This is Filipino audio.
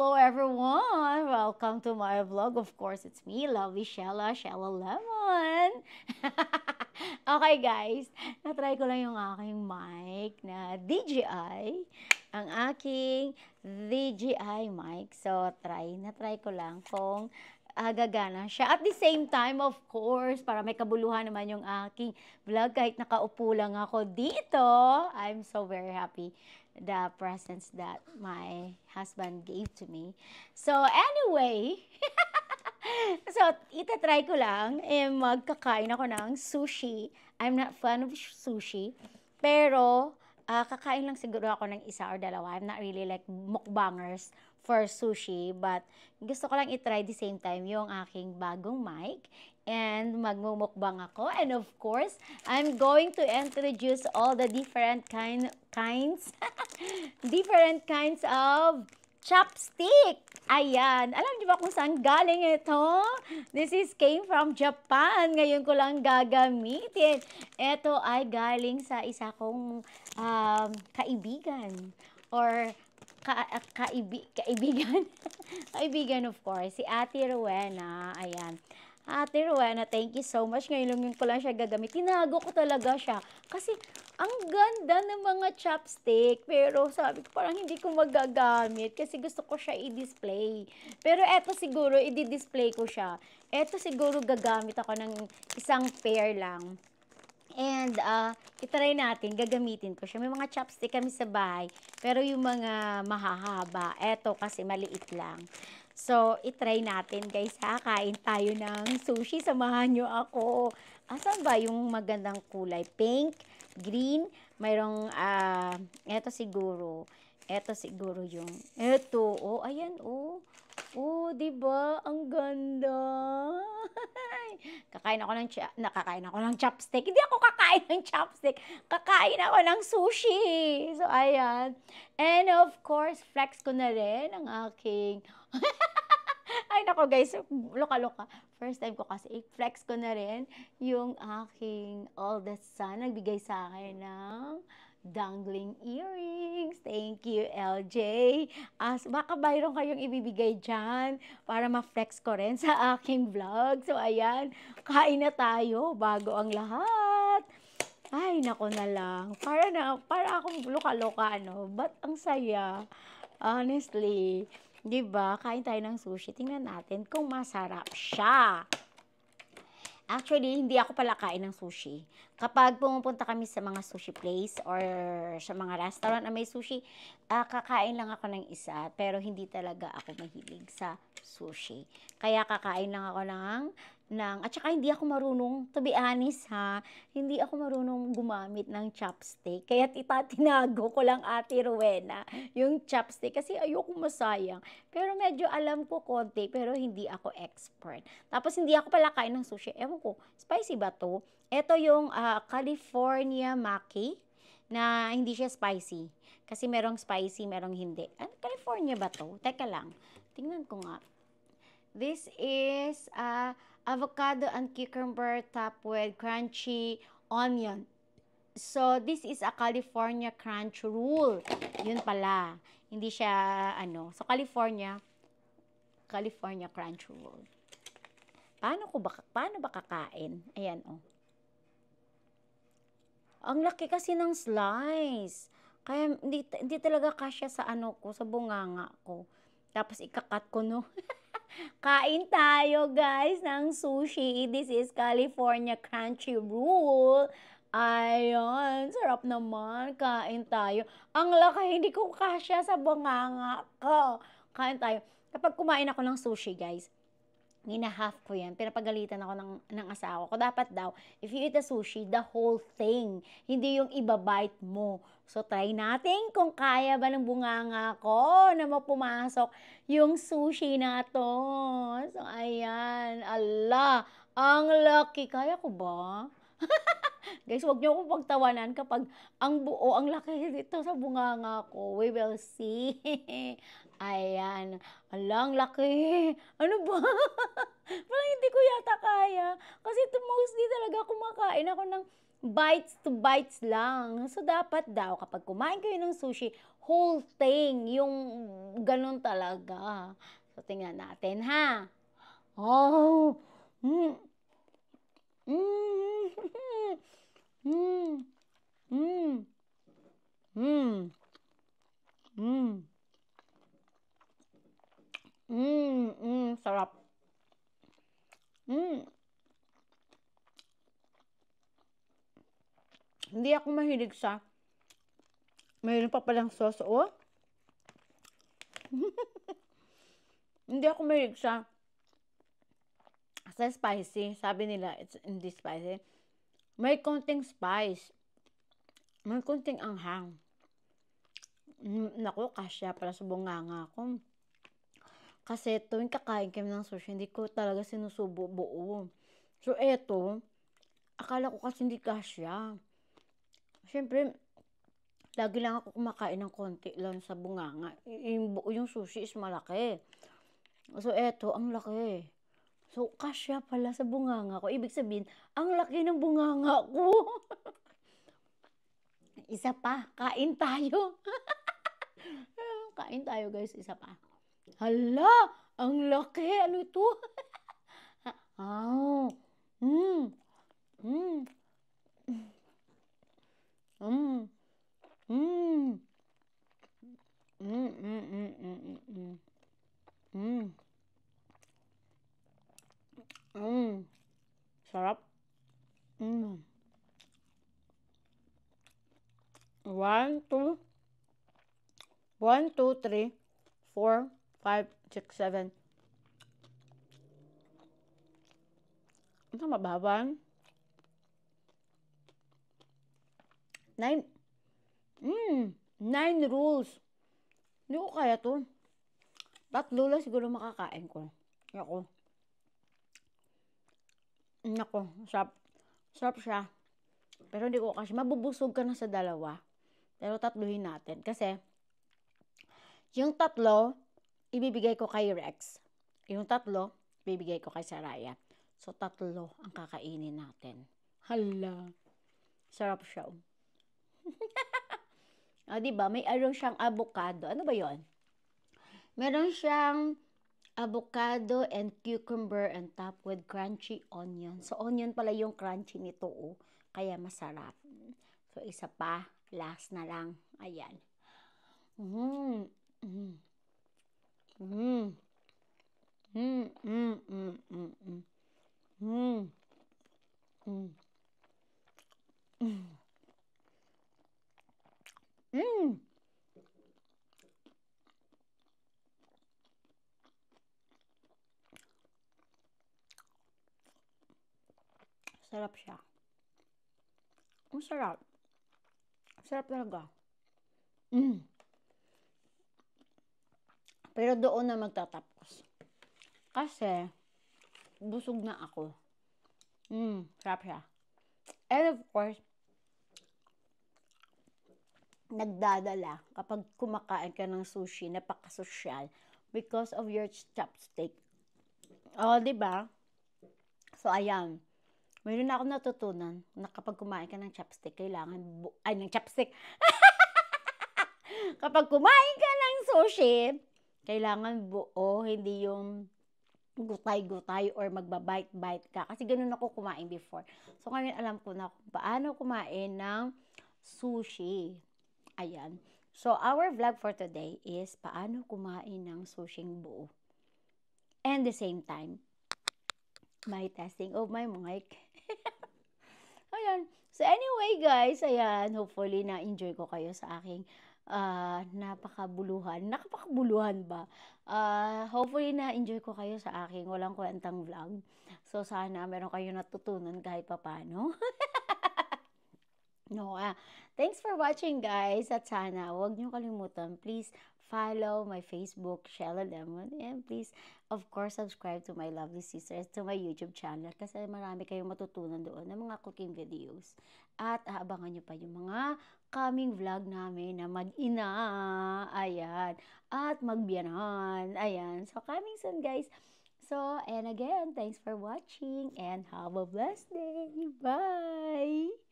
Hello everyone! Welcome to my vlog. Of course, it's me, Lovey Shella, Shella Lemon. okay guys, natry ko lang yung aking mic na DJI. Ang aking DJI mic. So, try, natry ko lang kung uh, gagana siya. At the same time, of course, para may kabuluhan naman yung aking vlog, kahit nakaupo lang ako dito, I'm so very happy the presents that my husband gave to me. So, anyway, so, itatry ko lang, eh, magkakain ako ng sushi. I'm not fan of sushi, pero uh, kakain lang siguro ako ng isa or dalawa. I'm not really like mukbangers for sushi, but gusto ko lang itry the same time yung aking bagong mic and magmumukbang ako. And of course, I'm going to introduce all the different kind kinds, different kinds of chopstick. Ayan. Alam niyo ba kung saan galing ito? This is came from Japan. Ngayon ko lang gagamitin. Ito ay galing sa isa kong um, kaibigan or ka, kaibi, kaibigan. kaibigan of course, si Ate Rowena. Ayan. Ate Rowena, thank you so much. Ngayon lang yung ko lang siya gagamit. Tinago ko talaga siya. Kasi, ang ganda ng mga chopstick. Pero, sabi ko, parang hindi ko magagamit. Kasi gusto ko siya i-display. Pero, eto siguro, i-display ko siya. Eto siguro, gagamit ako ng isang pair lang. And, uh, itry natin, gagamitin ko siya. May mga chopstick kami sa bahay, pero yung mga mahahaba, eto kasi maliit lang. So, itry natin guys ha. Kain tayo ng sushi. Samahan nyo ako. Asan ba yung magandang kulay? Pink, green, mayroong, uh, eto siguro. Eto siguro yung, eto. Oh, ayan, oh. Oh, 'di ba? Ang ganda. kakain ako ng nakakain ako ng chopstick. Hindi ako kakain ng chopstick. Kakain ako ng sushi. So ayan. And of course, flex ko na rin ang aking Ay, nako guys, loka-loka. First time ko kasi, i-flex ko na rin yung aking oldest son. Nagbigay sa akin ng dangling earrings. Thank you, LJ. As, baka mayroon kayong ibibigay dyan para ma-flex ko rin sa aking vlog. So, ayan, kain na tayo bago ang lahat. Ay, nako na lang. Para na, para akong loka-loka, ano. But, ang saya. Honestly. 'Di ba? Kain tayo ng sushi. Tingnan natin kung masarap siya. Actually, hindi ako pala kain ng sushi. Kapag pumupunta kami sa mga sushi place or sa mga restaurant na may sushi, uh, kakain lang ako ng isa. Pero hindi talaga ako mahilig sa sushi. Kaya kakain lang ako ng ng, at saka hindi ako marunong, to be honest ha, hindi ako marunong gumamit ng chopstick. Kaya tita, tinago ko lang ate Rowena yung chopstick kasi ayoko masayang. Pero medyo alam ko konti, pero hindi ako expert. Tapos hindi ako pala kain ng sushi. Ewan ko, spicy ba to? Ito yung uh, California Maki na hindi siya spicy. Kasi merong spicy, merong hindi. Ano, California ba to? Teka lang. Tingnan ko nga. This is, uh, avocado and cucumber topped with crunchy onion. So, this is a California crunch rule. Yun pala. Hindi siya, ano, so California, California crunch rule. Paano ko ba, paano ba kakain? Ayan, oh. Ang laki kasi ng slice. Kaya, hindi, hindi talaga kasya sa ano ko, sa bunganga ko. Tapos, ikakat ko, no? Kain tayo guys ng sushi. This is California Crunchy Roll. Ayon, sarap naman. Kain tayo. Ang laki, hindi ko kasya sa bunganga ko. Kain tayo. Kapag kumain ako ng sushi guys, Ginahaf ko yan. Pinapagalitan ako ng, ng asawa ko. Dapat daw, if you eat the sushi, the whole thing. Hindi yung ibabite mo. So, try natin kung kaya ba ng bunganga ko na mapumasok yung sushi na to. So, ayan. Allah, ang lucky. Kaya ko ba? Guys, wag niyo akong pagtawanan kapag ang buo, ang laki dito sa bunganga ko. We will see. Ayan. Alang laki. Ano ba? Parang hindi ko yata kaya. Kasi to mostly talaga kumakain ako ng bites to bites lang. So, dapat daw, kapag kumain kayo ng sushi, whole thing, yung ganun talaga. So, tingnan natin, ha? Oh! Mm. Mmm. Mmm. Mmm. Mmm. Mmm. Mmm. Mmm. Sarap. Hindi ako mahilig sa mayroon pa palang sauce, o oh. Hindi ako mahilig sa sa spicy, sabi nila, it's hindi spicy. May konting spice. May konting anghang. Mm, naku, kasya pala sa bunganga ko. Kasi tuwing kakain kami ng sushi, hindi ko talaga sinusubo buo. So, eto, akala ko kasi hindi kasya. Siyempre, lagi lang ako kumakain ng konti lang sa bunganga. Yung buo yung sushi is malaki. So, eto, ang laki. So, kasya pala sa bunganga ko. Ibig sabihin, ang laki ng bunganga ko. isa pa, kain tayo. kain tayo guys, isa pa. Hala, ang laki. Ano ito? oh. Mm. Mm. Mm. Mm. Mm. Mm. Mm. Mm. Mm. Sarap. Mm. One, two, one, two, three, four, five, six, seven. Ito mababan. Nine. Mm, nine rules. Hindi ko kaya to. Tatlo lang siguro makakain ko. Ako. Nako, sarap. Sarap siya. Pero hindi ko kasi, mabubusog ka na sa dalawa. Pero tatluhin natin. Kasi, yung tatlo, ibibigay ko kay Rex. Yung tatlo, ibibigay ko kay Saraya. So, tatlo ang kakainin natin. Hala. Sarap siya. o, ah, diba? May aron siyang avocado. Ano ba yon? Meron siyang avocado and cucumber and top with crunchy onion. So, onion pala yung crunchy nito, oh. Kaya masarap. So, isa pa. Last na lang. Ayan. Mm. Sarap siya. Ang sarap. Sarap talaga. Mm. Pero doon na magtatapos. Kasi, busog na ako. Mm, sarap siya. And of course, nagdadala kapag kumakain ka ng sushi, napakasosyal because of your chopstick. Oh, di ba? So, ayan. Mayroon na akong natutunan na kapag kumain ka ng chopstick, kailangan, bu- ay, ng chopstick. kapag kumain ka ng sushi, kailangan buo, hindi yung gutay-gutay or magbabite-bite ka. Kasi ganun ako kumain before. So, ngayon alam ko na kung paano kumain ng sushi. Ayan. So, our vlog for today is paano kumain ng sushing buo. And the same time, my testing of my mic. ayan. So anyway guys, ayan, hopefully na-enjoy ko kayo sa aking uh, napakabuluhan. Nakapakabuluhan ba? Uh, hopefully na-enjoy ko kayo sa aking walang kwentang vlog. So sana meron kayo natutunan kahit papano. no, ah, uh, thanks for watching guys at sana huwag niyo kalimutan please follow my Facebook, Shella Lemon. And please, of course, subscribe to my lovely sisters, to my YouTube channel. Kasi marami kayong matutunan doon ng mga cooking videos. At aabangan nyo pa yung mga coming vlog namin na mag-ina. Ayan. At magbiyanan. Ayan. So, coming soon, guys. So, and again, thanks for watching and have a blessed day. Bye!